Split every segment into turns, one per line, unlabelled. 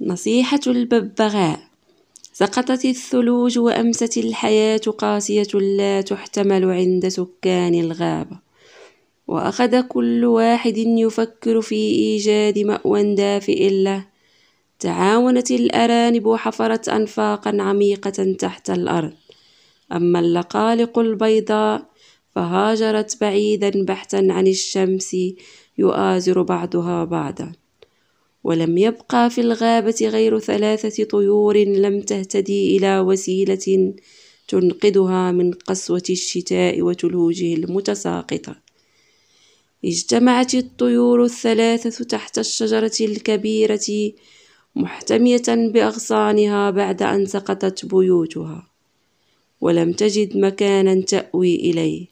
نصيحة الببغاء سقطت الثلوج وأمست الحياة قاسية لا تحتمل عند سكان الغابة وأخذ كل واحد يفكر في إيجاد مأوى دافئ له تعاونت الأرانب وحفرت أنفاقا عميقة تحت الأرض أما اللقالق البيضاء فهاجرت بعيدا بحتا عن الشمس يؤازر بعضها بعضا ولم يبقى في الغابة غير ثلاثة طيور لم تهتدي إلى وسيلة تنقذها من قسوة الشتاء وتلوجه المتساقطة اجتمعت الطيور الثلاثة تحت الشجرة الكبيرة محتمية بأغصانها بعد أن سقطت بيوتها ولم تجد مكانا تأوي إليه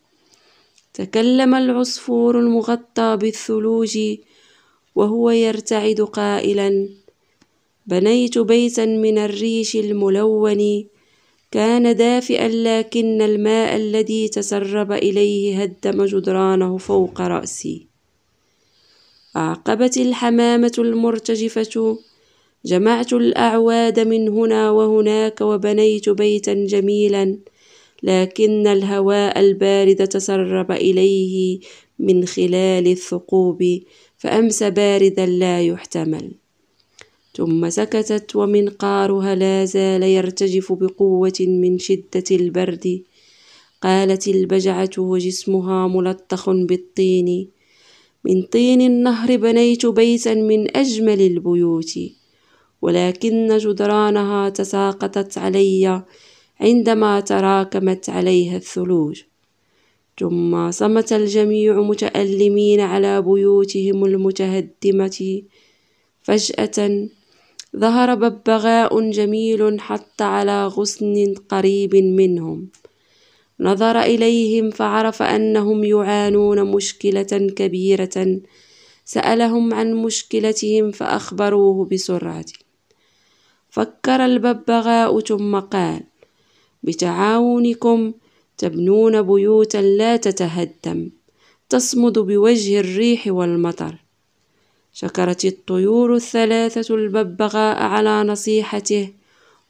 تكلم العصفور المغطى بالثلوج وهو يرتعد قائلا بنيت بيتا من الريش الملون كان دافئا لكن الماء الذي تسرب إليه هدم جدرانه فوق رأسي أعقبت الحمامة المرتجفة جمعت الأعواد من هنا وهناك وبنيت بيتا جميلا لكن الهواء البارد تسرب إليه من خلال الثقوب فأمس باردا لا يحتمل ثم سكتت ومنقارها لا زال يرتجف بقوة من شدة البرد قالت البجعة وجسمها ملطخ بالطين من طين النهر بنيت بيتا من أجمل البيوت ولكن جدرانها تساقطت علي عندما تراكمت عليها الثلوج ثم صمت الجميع متألمين على بيوتهم المتهدمة فجأة ظهر ببغاء جميل حط على غصن قريب منهم نظر إليهم فعرف أنهم يعانون مشكلة كبيرة سألهم عن مشكلتهم فأخبروه بسرعة فكر الببغاء ثم قال بتعاونكم تبنون بيوتا لا تتهدم تصمد بوجه الريح والمطر شكرت الطيور الثلاثة الببغاء على نصيحته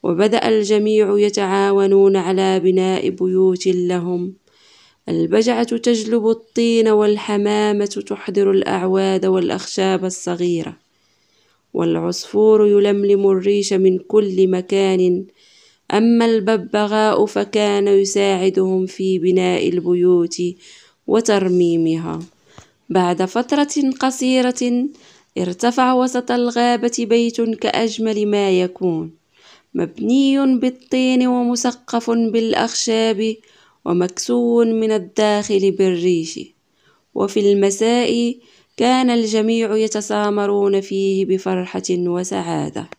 وبدأ الجميع يتعاونون على بناء بيوت لهم البجعة تجلب الطين والحمامة تحضر الأعواد والأخشاب الصغيرة والعصفور يلملم الريش من كل مكان أما الببغاء فكان يساعدهم في بناء البيوت وترميمها بعد فترة قصيرة ارتفع وسط الغابة بيت كأجمل ما يكون مبني بالطين ومسقف بالأخشاب ومكسو من الداخل بالريش وفي المساء كان الجميع يتسامرون فيه بفرحة وسعادة